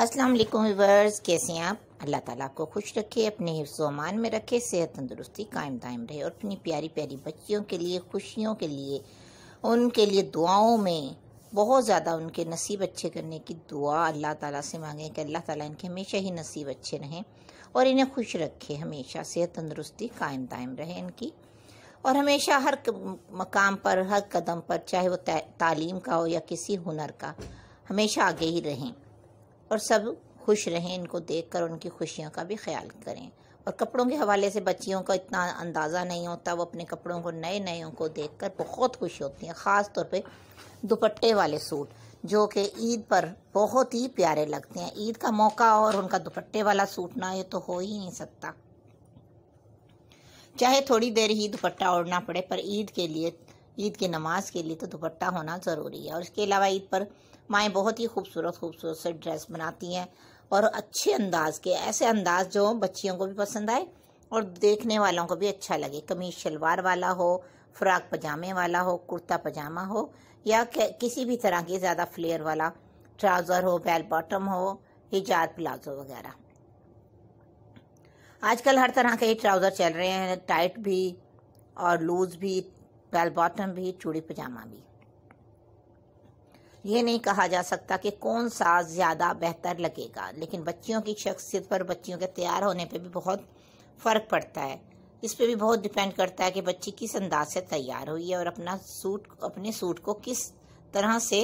अस्सलाम वालेकुम व्यूअर्स कैसे हैं आप अल्लाह ताला को खुश रखे अपने हिफ्सोमान में रखे सेहत तंदुरुस्ती कायम दायम रहे और अपनी प्यारी प्यारी बच्चियों के लिए खुशियों के लिए उनके लिए दुआओं में बहुत ज़्यादा उनके नसीब अच्छे करने की दुआ अल्लाह ताला से मांगें कि अल्लाह ताला इनके हमेशा ही नसीब अच्छे रहें और इन्हें खुश रखे हमेशा सेहत तंदुरुस्ती कायम दायम रहे इनकी और हमेशा हर मकाम पर हर कदम पर चाहे वो तालीम का हो या किसी हुनर का हमेशा आगे ही रहें और सब खुश रहें इनको देखकर उनकी खुशियों का भी ख्याल करें और कपड़ों के हवाले से बच्चियों का इतना अंदाज़ा नहीं होता वो अपने कपड़ों को नए नयों को देखकर बहुत खुश होती हैं ख़ास तौर पे दुपट्टे वाले सूट जो कि ईद पर बहुत ही प्यारे लगते हैं ईद का मौका और उनका दुपट्टे वाला सूट ना ये तो हो ही नहीं सकता चाहे थोड़ी देर ही दुपट्टा ओढ़ना पड़े पर ईद के लिए ईद की नमाज के लिए तो दुपट्टा होना ज़रूरी है और इसके अलावा ईद पर माएँ बहुत ही खूबसूरत खूबसूरत से ड्रेस बनाती हैं और अच्छे अंदाज के ऐसे अंदाज जो बच्चियों को भी पसंद आए और देखने वालों को भी अच्छा लगे कमीज शलवार वाला हो फ्राक पजामे वाला हो कुर्ता पजामा हो या किसी भी तरह के ज़्यादा फ्लेयर वाला ट्राउज़र हो बेल बॉटम हो जार प्लाजो वगैरह आजकल हर तरह के ट्राउज़र चल रहे हैं टाइट भी और लूज़ भी बेल बॉटम भी चूड़ी पजामा भी ये नहीं कहा जा सकता कि कौन सा ज़्यादा बेहतर लगेगा लेकिन बच्चियों की शख्सियत पर बच्चियों के तैयार होने पे भी बहुत फ़र्क पड़ता है इस पे भी बहुत डिपेंड करता है कि बच्ची किस अंदाज से तैयार हुई है और अपना सूट अपने सूट को किस तरह से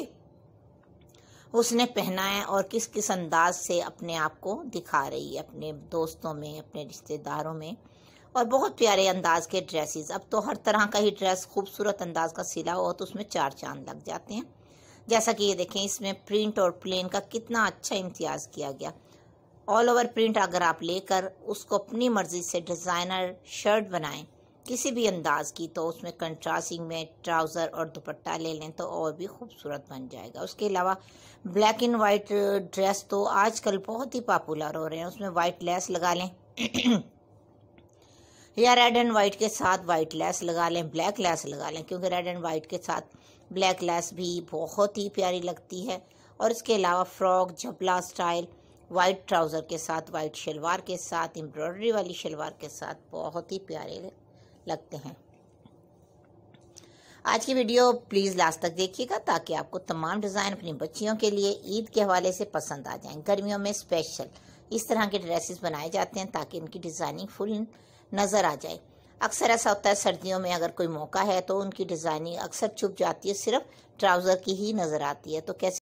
उसने पहना है और किस किस अंदाज से अपने आप को दिखा रही है अपने दोस्तों में अपने रिश्तेदारों में और बहुत प्यारे अंदाज के ड्रेसेस अब तो हर तरह का ही ड्रेस खूबसूरत अंदाज का सिला हो तो उसमें चार चांद लग जाते हैं जैसा कि ये देखें इसमें प्रिंट और प्लेन का कितना अच्छा इम्तियाज किया गया ऑल ओवर प्रिंट अगर आप लेकर उसको अपनी मर्ज़ी से डिज़ाइनर शर्ट बनाएं किसी भी अंदाज की तो उसमें कंट्रास्टिंग में ट्राउज़र और दुपट्टा ले लें तो और भी खूबसूरत बन जाएगा उसके अलावा ब्लैक एंड वाइट ड्रेस तो आजकल बहुत ही पॉपुलर हो रहे हैं उसमें वाइट लेस लगा लें या रेड एंड वाइट के साथ वाइट लेस लगा लें ब्लैक लेस लगा लें क्योंकि रेड एंड वाइट के साथ ब्लैक लेस भी बहुत ही प्यारी लगती है और इसके अलावा फ्रॉक झपला स्टाइल वाइट ट्राउज़र के साथ वाइट शलवार के साथ एम्ब्रॉयडरी वाली शलवार के साथ बहुत ही प्यारे लगते हैं आज की वीडियो प्लीज़ लास्ट तक देखिएगा ताकि आपको तमाम डिज़ाइन अपनी बच्चियों के लिए ईद के हवाले से पसंद आ जाएं गर्मियों में स्पेशल इस तरह के ड्रेसेस बनाए जाते हैं ताकि इनकी डिज़ाइनिंग फुल नज़र आ जाए अक्सर ऐसा होता है सर्दियों में अगर कोई मौका है तो उनकी डिज़ाइनिंग अक्सर छुप जाती है सिर्फ ट्राउज़र की ही नज़र आती है तो कैसे